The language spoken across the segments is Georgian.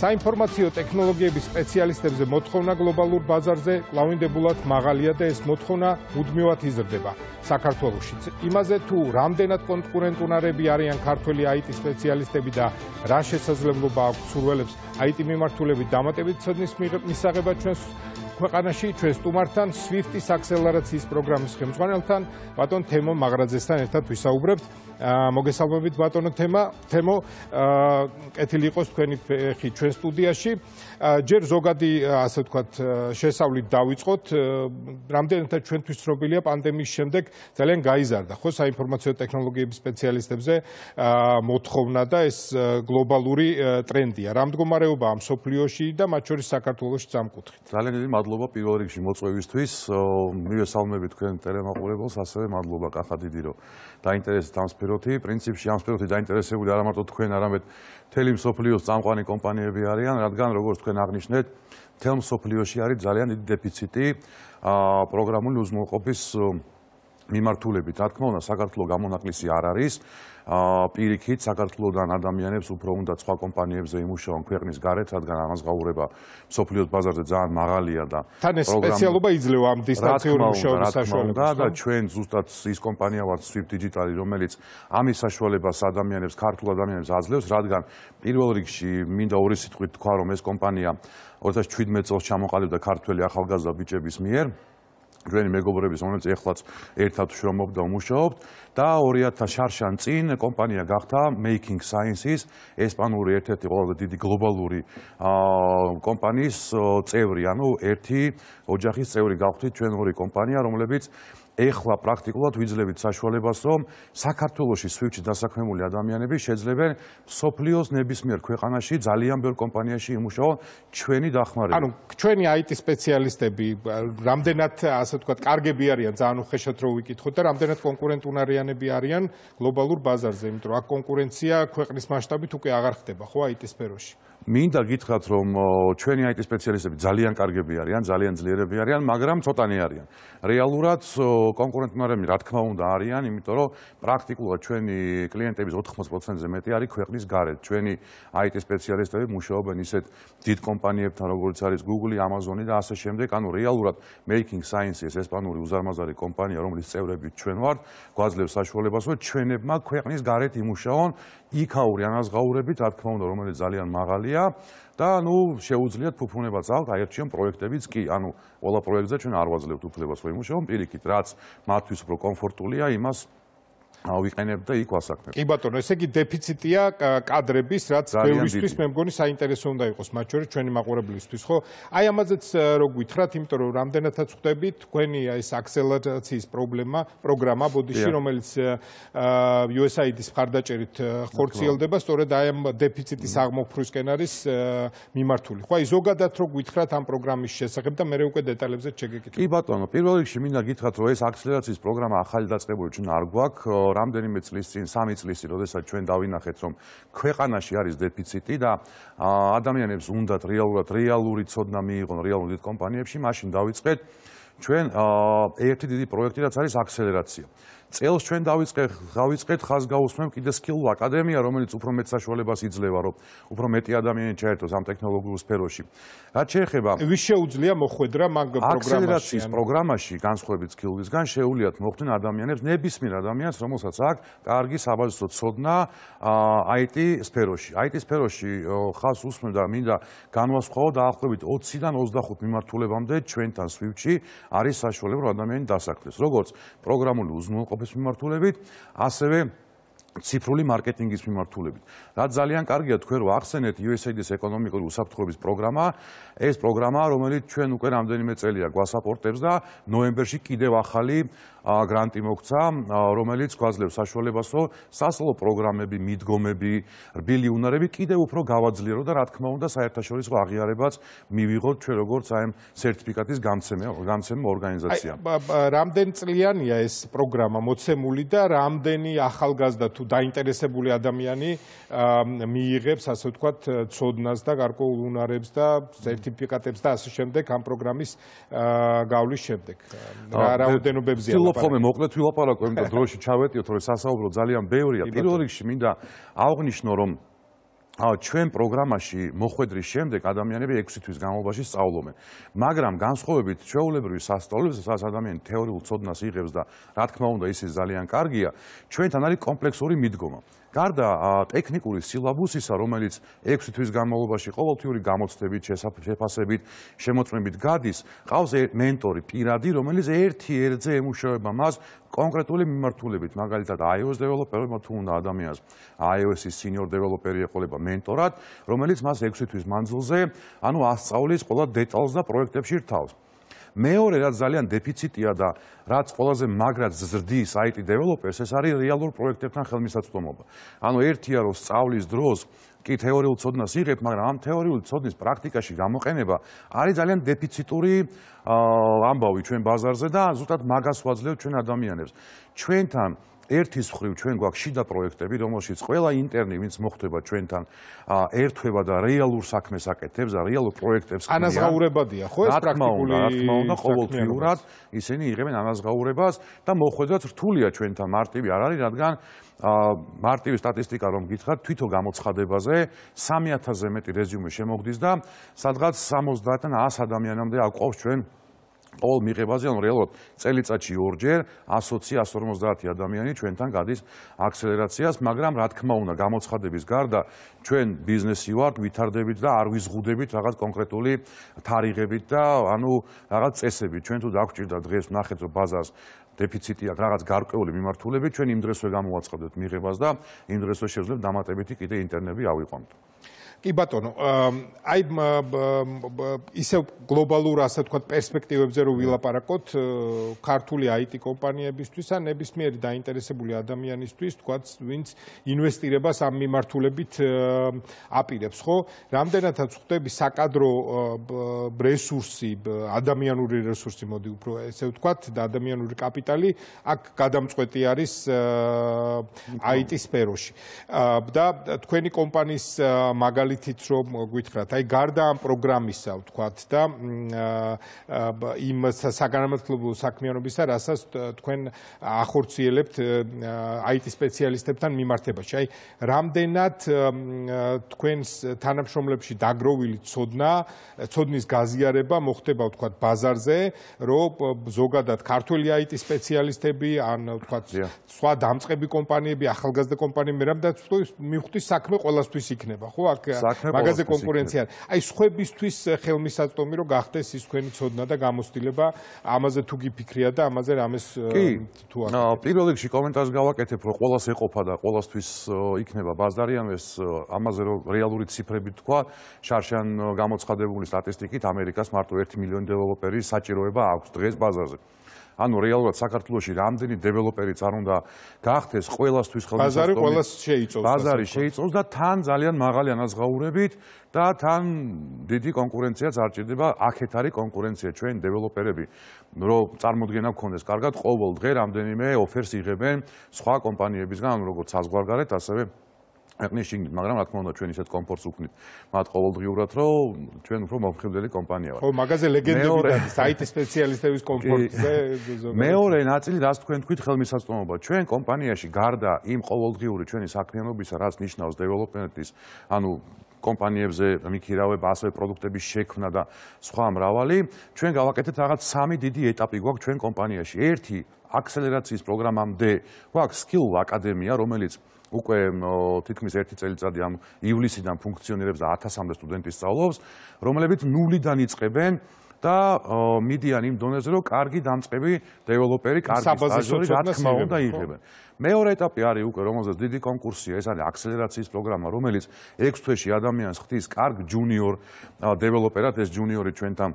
საინფორმაციო ტექნოლოგიების სპეციალისტებზე მოთხოვნა გლობალურ ბაზარზე კლავინდებულად მაღალია და ეს მოთხოვნა მუდმივად იზრდება საქართველოსშიც. იმაზე თუ რამდენად კონკურენტუნარები არიან ქართველი IT სპეციალისტები და რა შესაძლებლობა აქვს სრულებს IT მიმართულებით დამატებით ცოდნის მისაღებად ჩვენს ქვეყანაში ჩვენ სტუმართან Swift-ის აქსელერაციის პროგრამის ხელმძღვანელთან ბატონ თემო მაგრაძესთან ერთად ვისაუბრებთ. მოგესალმებით ბატონო თემა, თემო, კეთილი იყოს თქვენი ხი ჩვენ სტუდიაში. ჯერ ზოგადი ასე ვთქვათ, შესავლით დავიწყოთ. რამდენადაც ჩვენთვის ცნობილია პანდემიის შემდეგ ძალიან გაიზარდა ხო საინფორმაციო ტექნოლოგიების სპეციალისტებზე მოთხოვნა და ეს გლობალური ტრენდია. რა მდგომარეობაა მსოფლიოში და მათ შორის საქართველოსში სამკუთხედ? ძალიან დიდი მადლობა მადლობა პირველ რიგში მოწვევისთვის. მივე სალმები თქვენ ტელემაყურებელს, ასევე მადლობა კახა დიდი რომ დაინტერესდით ამ სფეროთი. პრინციპში ამ სფეროთი დაინტერესებული არა მარტო თქვენ, არამედ თელი მსოფლიოს წამყვანი კომპანიები არიან, რადგან როგორც თქვენ აღნიშნეთ, თელ მსოფლიოში არის ძალიან დიდი დეფიციტი აა პროგრამული უზრუნველყოფის მიმართულებით. რა თქმა უნდა, საქართველოს გამონაკლისი არ არის. პირიქით საქართველოსთან ადამიანებს უფრო უნდა სხვა კომპანიებზე იმუშაონ ქვეყნის გარეთ, რადგან ამას გაურება სოფლიოს ბაზარზე ძალიან მაღალია და თან ეს სპეციალობა იძლევა ამ დისტანციური მუშაობის საშუალებას. და და ჩვენ ზუსტად ის კომპანია ვართ Swift Digital, რომელიც ამის საშუალებას ადამიანებს, ქართულ ადამიანებს აძლევს, რადგან პირველ რიგში მინდა ორი სიტყვით თქვა, რომ ეს კომპანია 2017 წელს ჩამოყალიბდა ქართველი ახალგაზრდა ბიჭების მიერ. ჩვენი მეგობრების რომელიც ეხლაც ერთად შრომობ და მუშაობთ და 2000 შარშან წინ კომპანია გახდა Making Sciences ესპანური ერთ-ერთი ყველაზე დიდი გლობალური კომპანიის წევრი, ანუ ერთი ოჯახის წევრი გახდით ჩვენ ორი კომპანია, რომლებიც ეხლა პრაქტიკულად ვიძლებით საშუალებას, რომ საქართველოსი სუიჩი დასაქმებული ადამიანები შეძლებენ სოფლიოს ნებისმიერ ქვეყანაში ძალიან ბევრ კომპანიაში იმუშაონ ჩვენი დახმარებით. ანუ ჩვენი IT სპეციალისტები რამდენად ასე ვთქვათ, კარგები არიან, ძალიან უხეშად რო ვიკითხოთ და რამდენად კონკურენტუნარიანები არიან გლობალურ ბაზარზე, იმიტომ რომ აქ კონკურენცია ქვეყნის მასშტაბით უკვე აღარ ხდება, ხო, IT სფეროში. მინდა გითხრათ რომ ჩვენი IT სპეციალისტები ძალიან კარგები არიან, ძალიან ძლიერები არიან, მაგრამ ცოტანი არიან. რეალურად კონკურენტმა რემი რა თქმა უნდა არიან, იმიტომ რომ პრაქტიკულად ჩვენი კლიენტების 80%-ზე მეტი არის ქვეყნის გარეთ. ჩვენი IT სპეციალისტები მუშაობენ ისეთ დიდ კომპანიებთან, როგორც არის Google, Amazon-ი და ასე შემდეგ. ანუ რეალურად Making Science-ის ესპანური უზარმაზარი კომპანია, რომლის წევრები ჩვენ ვართ, გვაძლევს საშუალებას, რომ ჩვენებმა ქვეყნის გარეთ იმუშაონ იქაური ანაზღაურებით, რა თქმა უნდა, რომელიც ძალიან მაღალია. და ნუ შეუძლიათ ფუფუნება ძალთ აერჩიონ პროექტებიც კი ანუ ყველა პროექტზე ჩვენ არ ვაძლევთ უფლებას ხოლმე შევიმუშავო პირიქით რაც მათთვის უფრო კომფორტულია იმას ავიყენებ და იქ ვასაკნებ. კი ბატონო, ესე იგი დეფიციტია კადრების, რაც ბევრისთვის მე მგონი საინტერესო უნდა იყოს, მათ შორის ჩვენი მაყურებლისთვის, ხო? აი ამაზეც როგ ვითხრათ, იმიტომ რომ რამდენადაც ხვდები თქვენი ეს акселераციის პრობლემა, პროგრამა ბოდიში, რომელიც USAID-ის მხარდაჭერით ხორციელდება, სწორედ აი ამ დეფიციტის mm. აღმოფხვრისკენ არის მიმართული. ხო, აი ზოგადად როგ ვითხრათ ამ პროგრამის შესახებ და მე უკვე დეტალებზე შეგეკითხები. კი ბატონო, პირველ რიგში მინდა გითხრათ, რომ ეს акселераციის პროგრამა ახალი დაწყებული ჩვენ არ გვაქვს ვიცხოვრ რამდენიმე წლის წინ, 3 წლის წინ, როდესაც ჩვენ დავინახეთ, რომ ქვეყანაში არის დეფიციტი და ადამიანებს უნდათ რეალურად რეალური ცოდნა მიიღონ რეალურ კომპანიებში, მაშინ დავიწყეთ ჩვენ ერთი დიდი პროექტი, რაც არის აქსელერაცია. წელს ჩვენ დავიწყე გავიწყეთ ხას გაუსმემ კიდე skill აკადემია რომელიც უფრო მეტ საშუალებას იძლევა რომ უფრო მეტი ადამიანი ჩაერთოს ამ ტექნოლოგიურ სფეროში რაც შეეხება ვის შეუძლია მოხვედრა მაგ პროგრამაში აქსელერაციის პროგრამაში განსხვავებით skill-ისგან შეუძლიათ მოხვდნენ ადამიანებს ნებისმიერ ადამიანს რომელსაც აქვს კარგი საბაზისო ცოდნა IT სფეროში IT სფეროში ხას უსმენ და მინდა განვასხვაო დაახლოებით 20-დან 25 მიმართულებამდე ჩვენთან switch-ი არის საშუალება რომ ადამიანი დასაქმდეს როგორც პროგრამული უზრუნველყოფა ხალხობის მიმართულებით, ასევე ციფრული მარკეტინგის მიმართულებით. რა ძალიან კარგია თქვენ რა ახსენეთ USAID-ის ეკონომიკური უსაფრთხოების პროგრამა. ეს პროგრამა, რომელიც ჩვენ უკვე რამდენიმე წელია გვასაპორტებს და ნოემბერში კიდევ ახალი გრანტი მოგცა, რომელიც გვაძლევს საშუალებას, რომ სასწავლო პროგრამები, მიდგომები, რბილი უნარები კიდევ უფრო გავაძლიერო და რა თქმა უნდა, საერთაშორისო აღიარებაც მივიღოთ ჩვენ როგორც აი ამ სერტიფიკატის გამცემე, გამცემე ორგანიზაცია. აი, რამდენი წლიანია ეს პროგრამა მოცემული და რამდენი ახალგაზრდა თუ დაინტერესებული ადამიანი მიიღებს ასე ვთქვათ ცოდნას და გარკვეულ უნარებს და სერტიფიკატებს და ასე შემდეგ ამ პროგრამის გავლის შემდეგ რა რაოდენობებია ვაპარაკო ფილოფ ხომ მოკლედ ვიაპარაკო იმიტომ დროში ჩავეტიოთ რომ სასაუბრო ძალიან ბევრია პირველ რიგში მინდა აღნიშნო რომ ჩვენ პროგრამაში მოხვედრის შემდეგ ადამიანები 6 თვის განმავლობაში სწავლობენ. მაგრამ განსხვავებით ჩეულებრივი სასწავლებლისა, სადაც ადამიანი თეორიულ ცოდნას იღებს და რა თქმა უნდა ისიც ძალიან კარგია, ჩვენთან არის კომპლექსური მიდგომა. გარდა ტექნიკური სილაბუსისა, რომელიც 6 თვის განმავლობაში ყოველთვიური გამოცდებით, შეფასებით, შემოწმებით გადის, ყავს მენტორი, პირადი, რომელიც ერთი ერთზე ემუშავება მას კონკრეტული მიმართულებით, მაგალითად iOS დეველოპერმა თუ უნდა ადამიანს iOS-ის senior developer-ი ეყოლება მენტორად, რომელიც მას 6 თვის მანძილზე, ანუ ასწავლის ყველა დეტალს და პროექტებში რთავს. მეორე რაც ძალიან დეფიციტია და რაც ყველაზე მაგრად ზრდის IT developers, ეს არის რეალურ პროექტებთან ხელმისაწვდომობა. ანუ ერთია რომ სწავლის დროს კი თეორიულ ცოდნას იღებ, მაგრამ ამ თეორიულ ცოდნის პრაქტიკაში გამოყენება არის ძალიან დეფიციტური ამბავი ჩვენ ბაზარზე და ზუსტად მაგას ვაძლევ ჩვენ ადამიანებს. ჩვენთან ერთის ხრივ ჩვენ გვაქვს შიდა პროექტები, რომელშიც ყველა ინტერნი, ვინც მოხდება ჩვენთან, ერთვება და რეალურ საქმეს აკეთებს და რეალურ პროექტებს ქმნის. ანაზღაურებადია, ხო ეს პრაქტიკული? რა თქმა უნდა, ყოველთვიურად ისინი იღებენ ანაზღაურებას და მოხვედრაც რთულია ჩვენთან მარტივი არ არის, რადგან ა მარტივი სტატისტიკა რომ გითხრათ თვითო გამოცხადებაზე 3000-ზე მეტი რეზიუმე შემოგდის და სადღაც 70-დან 100 ადამიანამდე აკვავს ჩვენ ყოველ მიღებაზე, ანუ რეალურად წელიწადში ორჯერ 120-150 ადამიანი ჩვენთან გადის აქსელერაციას, მაგრამ რა თქმა უნდა, გამოცხადების გარდა ჩვენ ბიზნესი ვართ, ვითარდებით და არ ვიზღუდებით რაღაც კონკრეტული თარიღებით და ანუ რაღაც წესებით. ჩვენ თუ დაგვჭირდა დღეს ნახეთო ბაზას დეფიციტია რაღაც გარკვეული მიმართულებით, ჩვენ იმ დღესვე გამოვაცხადოთ მიღებას და იმ დღესვე შევძლებ დამატებითი კიდე ინტერნები ავიყვანოთ. კი ბატონო, აი ისე გლობალურ ასე თქვა პერსპექტივებზე რო ვილაპარაკოთ ქართული IT კომპანიებისთვის ან ნებისმიერი დაინტერესებული ადამიანისთვის, თქვაც ვინც ინვესტირებას ამ მიმართულებით აპირებს, ხო? რამდენადაც ხვდები საკადრო რესურსი, ადამიანური რესურსი მოდი უფრო ესე ვთქვა და ადამიანური კაპიტალი აქ გადამწყვეტი არის IT სფეროში. და თქვენი კომპანიის მაგალითად დეტალითიც რომ გითხრათ, აი გარდა ამ პროგრამისა, ვთქვათ და იმ საგანმანათლებლო საქმიანობისა, რასაც თქვენ ახორციელებთ IT სპეციალისტებთან მიმართებაში. აი, რამდენად თქვენს თანამშრომლებში დაგროვილი ცოდნა, ცოდნის გაზიარება მოხდება ვთქვათ ბაზარზე, რომ ზოგადად ქართული IT სპეციალისტები ან ვთქვათ სხვა დამწყები კომპანიები, ახალგაზრდა კომპანიები, მაგრამ და თუ მივხვდი საქმე ყოველთვის იქნება, ხო? აქ მაგაზე კონკურენცია არის. აი სხვებისთვის ხელმისაწვდომი რომ გახდეს ის თქვენი ცოდნა და გამოცდილება, ამაზე თუ გიფიქრია და ამაზე რამეს თუ არა. კი. პირველ რიგში კომენტარს გავაკეთებ, რომ ყოველას ეყოფა და ყოველასთვის იქნება ბაზარი ამის ამაზე რომ რეალური ციფრები თქვა, შარშან გამოცხადებული სტატისტიკით ამერიკას მარტო 1 მილიონი დეველოპერი საჭიროება აქვს დღეს ბაზარზე. ანუ რეალურად საქართველოში რამდენი დეველოპერი წარ უნდა გახდეს ყოველასთვის ხელმისაწვდომი ბაზარი ყოველას შეიწოვს ბაზარი შეიწოვს და თან ძალიან მაღალი ანაზღაურებით და თან დიდი კონკურენციაც არ ჭირდება ახეთ არის კონკურენცია ჩვენ დეველოპერები რომ წარმოდგენა გქონდეს კარგად ყოველ დღე რამდენიმე ოფერს იღებენ სხვა კომპანიებისგან ანუ როგორც საზღვარგარეთ ასევე აღნიშნით, მაგრამ რა თქმა უნდა ჩვენ ისეთ კომფორტს უკვნით მათ ყოველდღიურად, რომ ჩვენ უფრო მომხმარებელი კომპანია ვართ. ხო, მაგაზე ლეგენდები და IT სპეციალისტების კომფორტზე. მეორე ნაწილი, რაც თქვენ თქვით ხელმისაწვდომობა, ჩვენ კომპანიაში გარდა იმ ყოველდღიური ჩვენი საქმიანობისა, რაც ნიშნავს დეველოპმენტის, ანუ კომპანიებზე მიქირავებ ასე პროდუქტების შექმნა და სხვა მრავალი, ჩვენ გავაკეთეთ რაღაც სამი დიდი ეტაპი გვაქვს ჩვენ კომპანიაში. ერთი აქსელერაციის პროგრამამდე გვაქვს skill აკადემია, რომელიც უკვე თითქმის 1 წელიწადი ამ ივლისიდან ფუნქციონირებს და 1000-მდე სტუდენტი სწავლობს, რომლებიც ნულიდან იწყებენ და მიდიან იმ დონეზე, რომ კარგი დამწყები დეველოპერი, კარგი სტაჟორი რა თქმა უნდა იღებენ. მეორე ეტაპი არის უკვე, რომელზეც დიდი კონკურსია, ეს არის აქსელერაციის პროგრამა, რომელიც 6 თვეში ადამიანს ხდის კარგ ჯუნიორ დეველოპერად, ეს ჯუნიორი ჩვენთან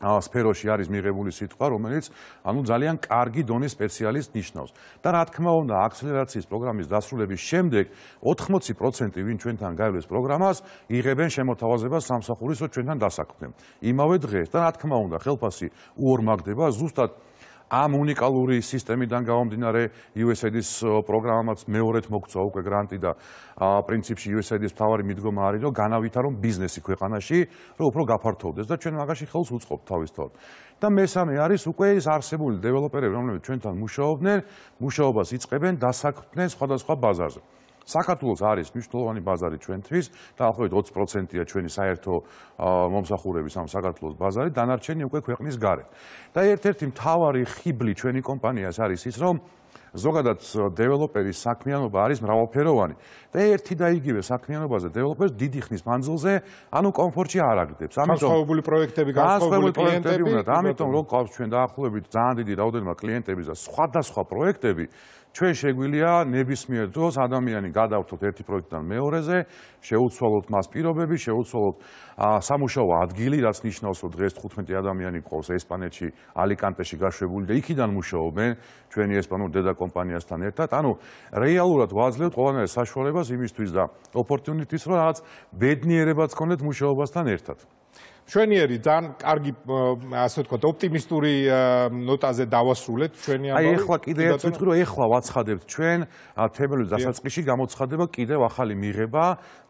სფეროში არის მიღებული სიტყვა, რომელიც ანუ ძალიან კარგი დონის სპეციალისტ ნიშნავს. და რა თქმა უნდა, აქსელერაციის პროგრამის დასრულების შემდეგ 80% ვინ ჩვენთან გაივლის პროგრამას, იღებენ შემოთავაზებას სამსახურისო ჩვენთან დასაქმდნენ. იმავე დღეს და რა თქმა უნდა, ხელფასი უორმაგდება ზუსტად ამ უნიკალური სისტემიდან გამომდინარე USAID-ის პროგრამამაც მეორედ მოგწო უკვე გრანტი და პრინციპში USAID-ის თავარი მიდგომა არის რომ განავითარონ ბიზნესი ქვეყანაში, რომ უფრო გაფართოვდეს და ჩვენ მაგაში ხელს უწყობთ თავისთავად. და მესამე არის უკვე ის არსებული დეველოპერები, რომლებიც ჩვენთან მუშაობდნენ, მუშაობას იწყებენ დასაქმდნენ სხვადასხვა ბაზარზე. საქართველოს არის მნიშვნელოვანი ბაზარი ჩვენთვის და ახლობით 20%-ია ჩვენი საერთო მომსახურების ამ საქართველოს ბაზარი, დანარჩენი უკვე ქვეყნის გარეთ. და ერთ-ერთი მთავარი ხიბლი ჩვენი კომპანიას არის ის, რომ ზოგადად დეველოპერის საქმიანობა არის მრავალფეროვანი და ერთი და იგივე საქმიანობაზე დეველოპერს დიდი ხნის მანძილზე ანუ კომფორტში არ აგდებს. ამიტომ განსხვავებული პროექტები, განსხვავებული კლიენტები უნდა, ამიტომ რომ ყავს ჩვენ დაახლოებით ძალიან დიდი რაოდენობა კლიენტების და სხვადასხვა პროექტები, ჩვენ შეგვილია ნებისმიერ დროს ადამიანი გადავრთოთ ერთი პროექტიდან მეორეზე, შეუცვალოთ მას პირობები, შეუცვალოთ სამუშაო ადგილი, რაც ნიშნავს, რომ დღეს 15 ადამიანი ყავს ესპანეთში, ალიკანტეში გაშვებული და იქიდან მუშაობენ ჩვენი ესპანურ დედა კომპანიასთან ერთად. ანუ რეალურად ვაძლევთ ყველანაირ საშუალებას იმისთვის და ოპორტუნიტის, რომ რაღაც ბედნიერებაც ქონდეთ მუშაობასთან ერთად. ჩვენიერი ძალიან კარგი ასე ვთქვათ ოპტიმი スト ური ნოტაზე დავასრულეთ ჩვენი ამბავი. აი ეხლა კიდე ერთ ვიტყვი რომ ეხლა ვაცხადებთ ჩვენ თემერვალის დასაწყისში გამოცხადება კიდევ ახალი მიღება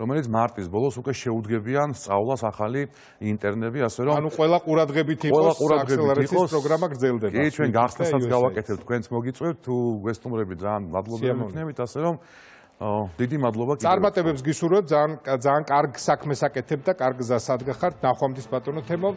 რომელიც მარტის ბოლოს უკვე შეუდგებიან სწავლას ახალი ინტერნები ასე რომ ანუ ყველა ყურადღებით იყოს საქართველოს პროგრამა გრძელდება. კი ჩვენ გახსნასაც გავაკეთებთ თქვენს მოგიწევთ თუ გესტუმრები ძალიან მადლობელი ვიქნებით ასე რომ ო დიდი მადლობა კიდევ წარმატებებს გისურვებ ძალიან ძალიან კარგ საქმეს აკეთებ და კარგ გზას ადგახართ ნახვამდის ბატონო თემო